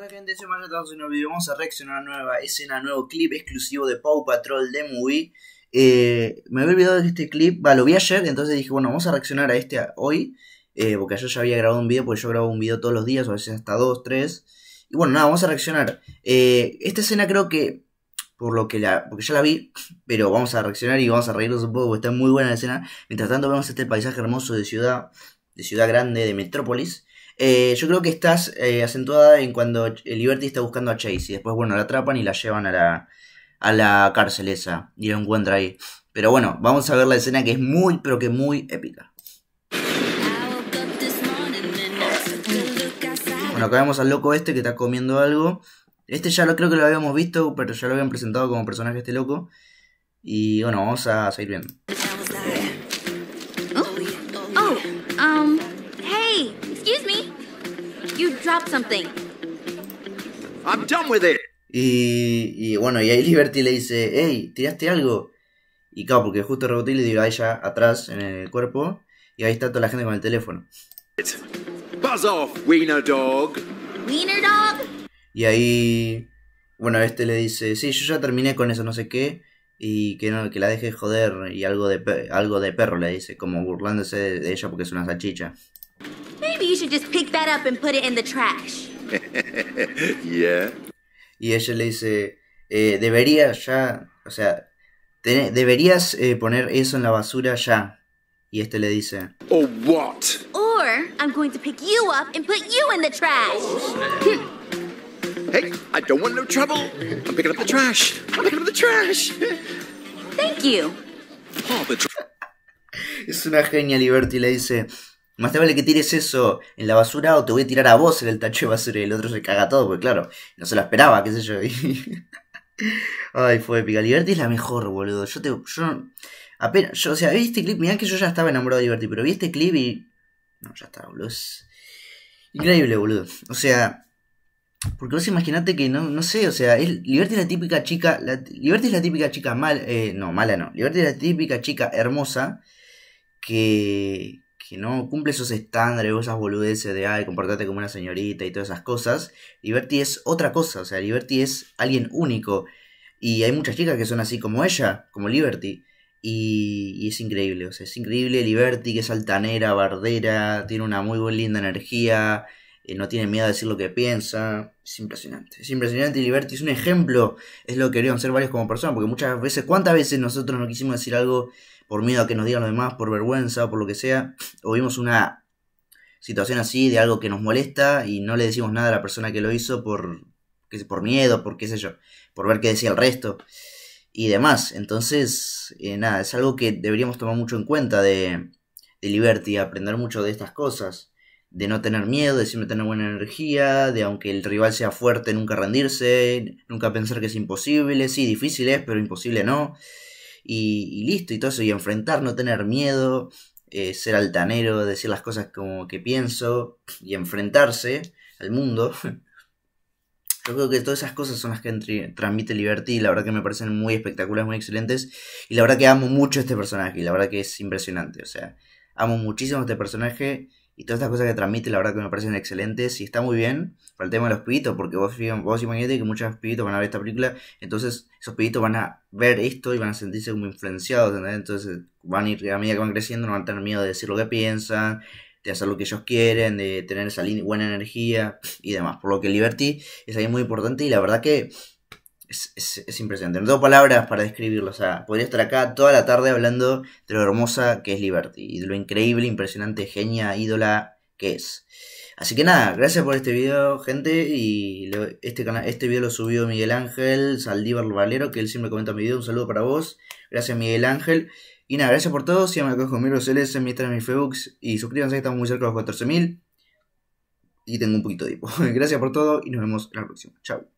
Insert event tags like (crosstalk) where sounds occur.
Hola gente, soy estamos en un video. Vamos a reaccionar a una nueva escena, nuevo clip exclusivo de Paw Patrol de Movie. Eh, me había olvidado de este clip, va, lo vi ayer, entonces dije, bueno, vamos a reaccionar a este hoy. Eh, porque ayer ya había grabado un video, porque yo grabo un video todos los días, o a veces hasta dos, tres. Y bueno, nada, vamos a reaccionar. Eh, esta escena creo que, por lo que la, porque ya la vi, pero vamos a reaccionar y vamos a reírnos un poco, porque está muy buena la escena. Mientras tanto vemos este paisaje hermoso de ciudad, de ciudad grande, de metrópolis. Eh, yo creo que estás eh, acentuada en cuando eh, Liberty está buscando a Chase y después, bueno, la atrapan y la llevan a la, a la cárcel esa y lo encuentra ahí. Pero bueno, vamos a ver la escena que es muy, pero que muy épica. Bueno, acá vemos al loco este que está comiendo algo. Este ya lo creo que lo habíamos visto, pero ya lo habían presentado como personaje este loco. Y bueno, vamos a seguir viendo. Oh, oh, um... Y, bueno, y ahí Liberty le dice, hey, tiraste algo. Y claro, porque justo reboté y le dio a ella atrás en el cuerpo. Y ahí está toda la gente con el teléfono. Y ahí, bueno, este le dice, sí, yo ya terminé con eso, no sé qué. Y que, no, que la deje joder y algo de, algo de perro le dice, como burlándose de, de ella porque es una salchicha. Maybe you should just pick that up and put it in the trash. (laughs) yeah. Y ella le dice, eh, deberías ya, o sea, deberías eh, poner eso en la basura ya. Y este le dice, oh what? Or I'm going to pick you up and put you in the trash. Hmm. hey, I don't want no trouble. I'm picking up the trash. I'm picking up the trash. Thank you. Oh, the (laughs) es una genia Liberty le dice, más te vale que tires eso en la basura o te voy a tirar a vos en el tacho de basura y el otro se caga todo, porque claro, no se lo esperaba, qué sé yo. (laughs) Ay, fue épica. Liberty es la mejor, boludo. Yo te. Yo. Apenas. o sea, vi este clip. Mirá que yo ya estaba enamorado de Liberty, pero vi este clip y. No, ya está, boludo. Es... Increíble, boludo. O sea. Porque vos imaginate que no, no sé, o sea, es, Liberty es la típica chica. La, Liberty es la típica chica mal. Eh, no, mala no. Liberty es la típica chica hermosa. Que, que no cumple esos estándares o esas boludeces de, ay, comportarte como una señorita y todas esas cosas. Liberty es otra cosa, o sea, Liberty es alguien único. Y hay muchas chicas que son así como ella, como Liberty. Y, es increíble, o sea, es increíble Liberty, que es altanera, bardera, tiene una muy buena linda energía, eh, no tiene miedo a decir lo que piensa. Es impresionante. Es impresionante y Liberty es un ejemplo. Es lo que querían ser varios como personas. Porque muchas veces, ¿cuántas veces nosotros no quisimos decir algo por miedo a que nos digan los demás, por vergüenza o por lo que sea? O vimos una situación así de algo que nos molesta y no le decimos nada a la persona que lo hizo por, por miedo, por qué sé yo, por ver qué decía el resto y demás. Entonces, eh, nada, es algo que deberíamos tomar mucho en cuenta de, de Liberty, aprender mucho de estas cosas de no tener miedo, de siempre tener buena energía, de aunque el rival sea fuerte, nunca rendirse, nunca pensar que es imposible, sí, difícil es, pero imposible no, y, listo, y todo eso, y enfrentar, no tener miedo, eh, ser altanero, decir las cosas como que pienso, y enfrentarse al mundo. (laughs) Yo creo que todas esas cosas son las que transmite Liberty y la verdad que me parecen muy espectaculares, muy excelentes. Y la verdad que amo mucho este personaje y la verdad que es impresionante. O sea, amo muchísimo este personaje y todas estas cosas que transmite, la verdad que me parecen excelentes y está muy bien para el tema de los pibitos, porque vos, vos imagínate que muchos pibitos van a ver esta película, entonces esos pibitos van a ver esto y van a sentirse como influenciados, Entonces van a ir, a medida que van creciendo, no van a tener miedo de decir lo que piensan, de hacer lo que ellos quieren, de tener esa buena energía y demás, por lo que Liberty es ahí muy importante y la verdad que es, impresionante. No tengo palabras para describirlo. O sea, podría estar acá toda la tarde hablando de lo hermosa que es Liberty y de lo increíble, impresionante, genia, ídola que es. Así que nada, gracias por este video, gente. Y este, este video lo subió Miguel Ángel Saldívar Valero, que él siempre comenta mi video. Un saludo para vos. Gracias, Miguel Ángel. Y nada, gracias por todo. Síganme acá conmigo se les en mi Instagram mi Facebook. Y suscríbanse, que estamos muy cerca de los 14.000. Y tengo un poquito de tiempo (laughs) Gracias por todo y nos vemos en la próxima. Chao.